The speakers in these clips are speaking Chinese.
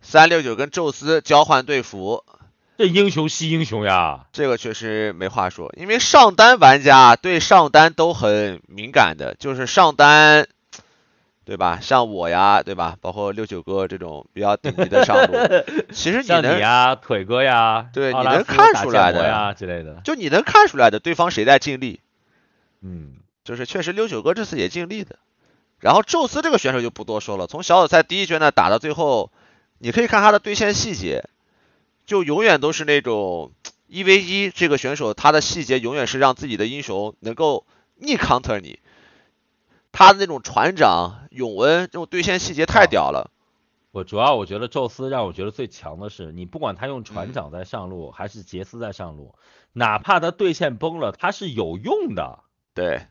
三六九跟宙斯交换队服，这英雄惜英雄呀！这个确实没话说，因为上单玩家对上单都很敏感的，就是上单，对吧？像我呀，对吧？包括六九哥这种比较顶级的上路，其实能你呀、腿哥呀，对，你能看出来的呀之类的，就你能看出来的，对方谁在尽力？嗯，就是确实六九哥这次也尽力的。然后宙斯这个选手就不多说了，从小组赛第一局呢打到最后。你可以看他的对线细节，就永远都是那种一 v 一，这个选手他的细节永远是让自己的英雄能够逆 counter 你，他的那种船长、永恩这种对线细节太屌了。我主要我觉得宙斯让我觉得最强的是，你不管他用船长在上路还是杰斯在上路，哪怕他对线崩了，他是有用的。对，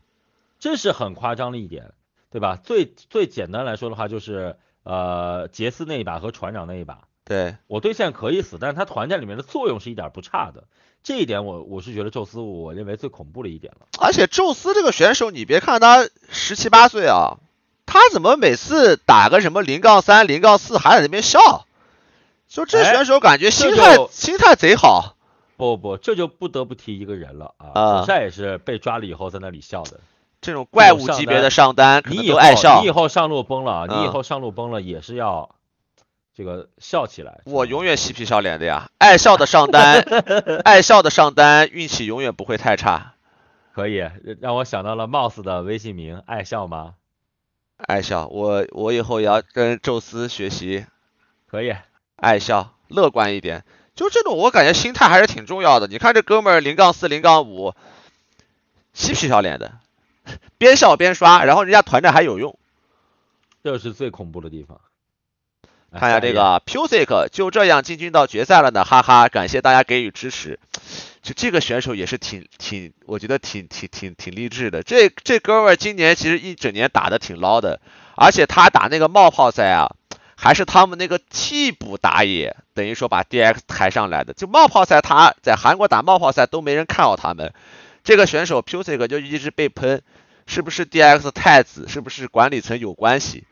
这是很夸张的一点，对吧？最最简单来说的话就是。呃，杰斯那一把和船长那一把，对我对线可以死，但是他团战里面的作用是一点不差的，这一点我我是觉得宙斯我认为最恐怖的一点了。而且宙斯这个选手，你别看他十七八岁啊，他怎么每次打个什么零杠三、零杠四还在那边笑？就这选手感觉心态心态贼好。不不，这就不得不提一个人了啊，比赛也是被抓了以后在那里笑的。这种怪物级别的上单，你以后你以后上路崩了，你以后上路崩了也是要这个笑起来。我永远嬉皮笑脸的呀，爱笑的上单，爱笑的上单，运气永远不会太差。可以让我想到了 Mouse 的微信名，爱笑吗？爱笑，我我以后也要跟宙斯学习。可以，爱笑，乐观一点。就这种，我感觉心态还是挺重要的。你看这哥们儿零杠四零杠五，嬉皮笑脸的。边笑边刷，然后人家团战还有用，这是最恐怖的地方。看一下这个 Pusik 就这样进军到决赛了呢，哈哈，感谢大家给予支持。就这个选手也是挺挺，我觉得挺挺挺挺励志的。这这哥们今年其实一整年打的挺捞的，而且他打那个冒泡赛啊，还是他们那个替补打野，等于说把 D X 抬上来的。就冒泡赛，他在韩国打冒泡赛都没人看好他们。这个选手 Pusik 就一直被喷。是不是 D X 太子？是不是管理层有关系？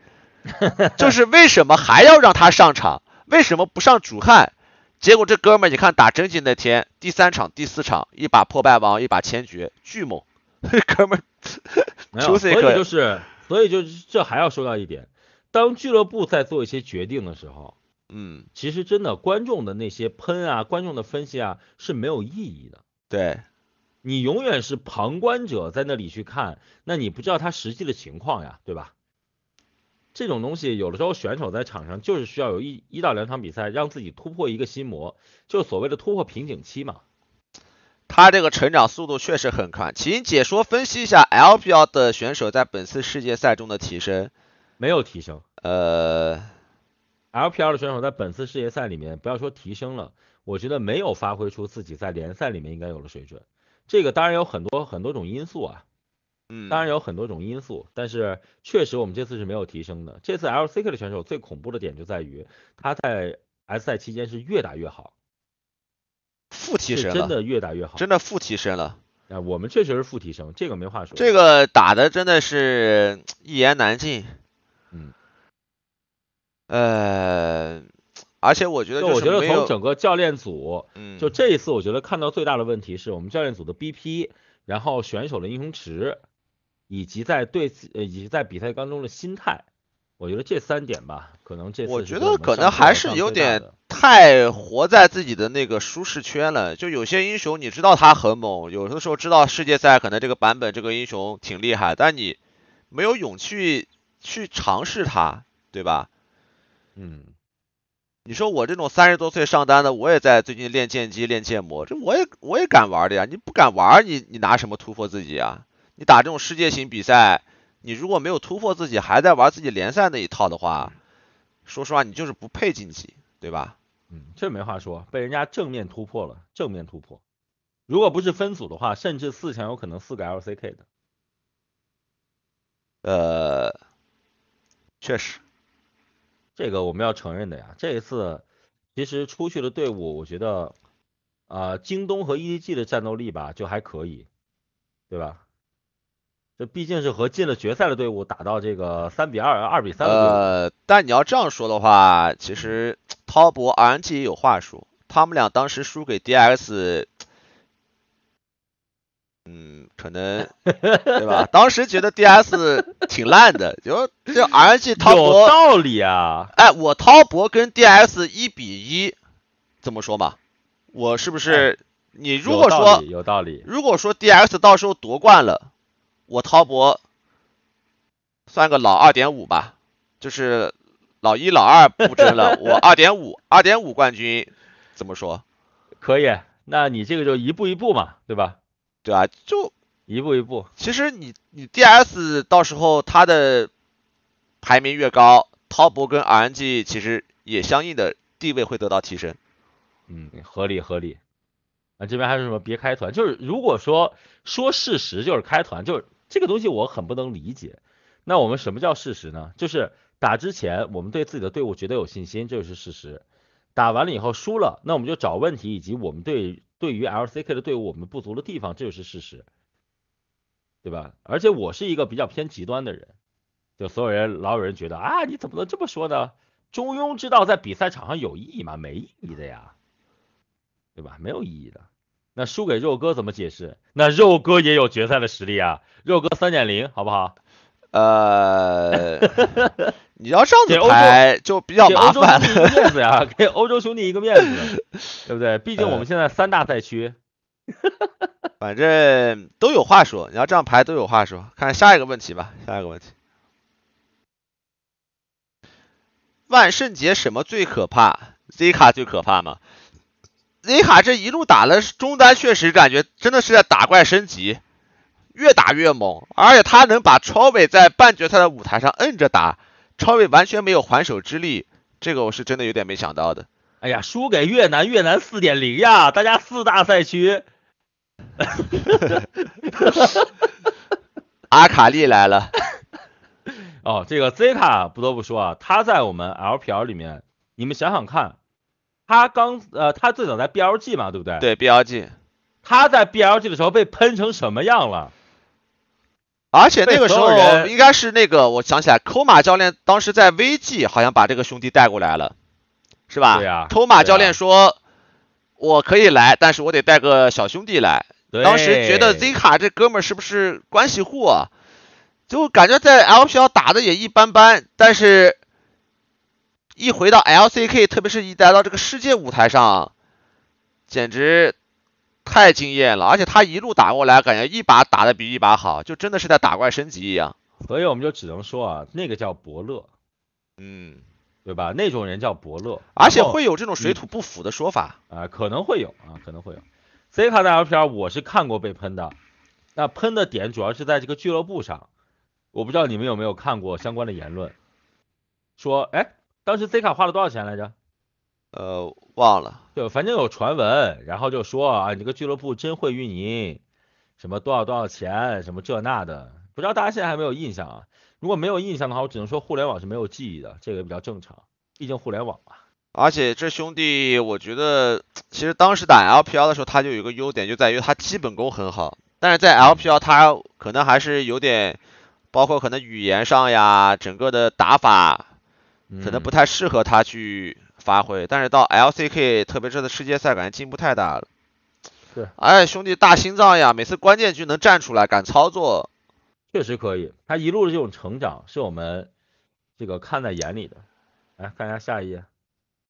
就是为什么还要让他上场？为什么不上主汉？结果这哥们儿，你看打真金那天，第三场、第四场，一把破败王，一把千珏，巨猛。哥们儿，没有。所以就是，所以就是，这还要说到一点，当俱乐部在做一些决定的时候，嗯，其实真的观众的那些喷啊，观众的分析啊，是没有意义的。对。你永远是旁观者，在那里去看，那你不知道他实际的情况呀，对吧？这种东西，有的时候选手在场上就是需要有一一到两场比赛，让自己突破一个心魔，就所谓的突破瓶颈期嘛。他这个成长速度确实很快，请解说分析一下 LPL 的选手在本次世界赛中的提升。没有提升。呃，LPL 的选手在本次世界赛里面，不要说提升了，我觉得没有发挥出自己在联赛里面应该有的水准。这个当然有很多很多种因素啊，嗯，当然有很多种因素，但是确实我们这次是没有提升的。这次 LCK 的选手最恐怖的点就在于他在 S 赛期间是越打越好，负提升真的越打越好，真的负提升了。啊，我们确实是负提升，这个没话说，这个打的真的是一言难尽，嗯，呃。而且我觉得，就我觉得从整个教练组，嗯，就这一次我觉得看到最大的问题是我们教练组的 BP，然后选手的英雄池，以及在对呃以及在比赛当中的心态，我觉得这三点吧，可能这次我觉得可能还是有点太活在自己的那个舒适圈了。就有些英雄你知道他很猛，有的时候知道世界赛可能这个版本这个英雄挺厉害，但你没有勇气去尝试它，对吧？嗯。你说我这种三十多岁上单的，我也在最近练剑姬、练剑魔，这我也我也敢玩的呀。你不敢玩，你你拿什么突破自己啊？你打这种世界型比赛，你如果没有突破自己，还在玩自己联赛那一套的话，说实话，你就是不配晋级，对吧？嗯，这没话说，被人家正面突破了，正面突破。如果不是分组的话，甚至四强有可能四个 LCK 的。呃，确实。这个我们要承认的呀，这一次其实出去的队伍，我觉得啊，京东和 EDG 的战斗力吧就还可以，对吧？这毕竟是和进了决赛的队伍打到这个三比二、二比三的呃，但你要这样说的话，其实 滔博 RNG 也有话说，他们俩当时输给 DX。嗯，可能对吧？当时觉得 D S 挺烂的，就就 R N G 滔博有道理啊！哎，我滔博跟 D S 一比一，怎么说嘛？我是不是你如果说有道理，道理。如果说 D S 到时候夺冠了，我滔博算个老二点五吧，就是老一老二不争了，我 二点五，二点五冠军怎么说？可以，那你这个就一步一步嘛，对吧？对吧？就一步一步。其实你你 D S 到时候他的排名越高，滔博跟 R N G 其实也相应的地位会得到提升。嗯，合理合理。啊，这边还有什么？别开团，就是如果说说事实就是开团，就是这个东西我很不能理解。那我们什么叫事实呢？就是打之前我们对自己的队伍绝对有信心，这就是事实。打完了以后输了，那我们就找问题以及我们对。对于 LCK 的队伍，我们不足的地方，这就是事实，对吧？而且我是一个比较偏极端的人，就所有人老有人觉得啊，你怎么能这么说呢？中庸之道在比赛场上有意义吗？没意义的呀，对吧？没有意义的。那输给肉哥怎么解释？那肉哥也有决赛的实力啊，肉哥三点零，好不好？呃。你要这样排就比较麻烦了，面子呀，给欧洲兄弟一个面子，对不对？毕竟我们现在三大赛区，反正都有话说。你要这样排都有话说。看下一个问题吧，下一个问题。万圣节什么最可怕？Z 卡最可怕吗？Z 卡这一路打了中单，确实感觉真的是在打怪升级，越打越猛，而且他能把超伟在半决赛的舞台上摁着打。超越完全没有还手之力，这个我是真的有点没想到的。哎呀，输给越南，越南四点零呀！大家四大赛区，哈哈哈哈哈哈！阿卡丽来了。哦，这个 Zeta 不得不说啊，他在我们 LPL 里面，你们想想看，他刚呃，他最早在 BLG 嘛，对不对？对 BLG，他在 BLG 的时候被喷成什么样了？而且那个时候人应该是那个，我想起来，扣马教练当时在 VG 好像把这个兄弟带过来了，是吧？对呀。抠马教练说：“我可以来，但是我得带个小兄弟来。”对。当时觉得 Z 卡这哥们儿是不是关系户啊？就感觉在 LPL 打的也一般般，但是，一回到 LCK，特别是一来到这个世界舞台上，简直。太惊艳了，而且他一路打过来，感觉一把打的比一把好，就真的是在打怪升级一样。所以我们就只能说啊，那个叫伯乐，嗯，对吧？那种人叫伯乐，而且会有这种水土不服的说法啊，可能会有啊，可能会有。Z 卡的 LPR 我是看过被喷的，那喷的点主要是在这个俱乐部上，我不知道你们有没有看过相关的言论，说哎，当时 Z 卡花了多少钱来着？呃，忘了，就反正有传闻，然后就说啊，你这个俱乐部真会运营，什么多少多少钱，什么这那的，不知道大家现在还没有印象啊？如果没有印象的话，我只能说互联网是没有记忆的，这个比较正常，毕竟互联网嘛。而且这兄弟，我觉得其实当时打 LPL 的时候，他就有一个优点，就在于他基本功很好，但是在 LPL 他可能还是有点，包括可能语言上呀，整个的打法可能不太适合他去。发挥，但是到 L C K，特别是世界赛，感觉进步太大了。对，哎，兄弟大心脏呀，每次关键局能站出来，敢操作，确实可以。他一路的这种成长，是我们这个看在眼里的。来看一下下一页。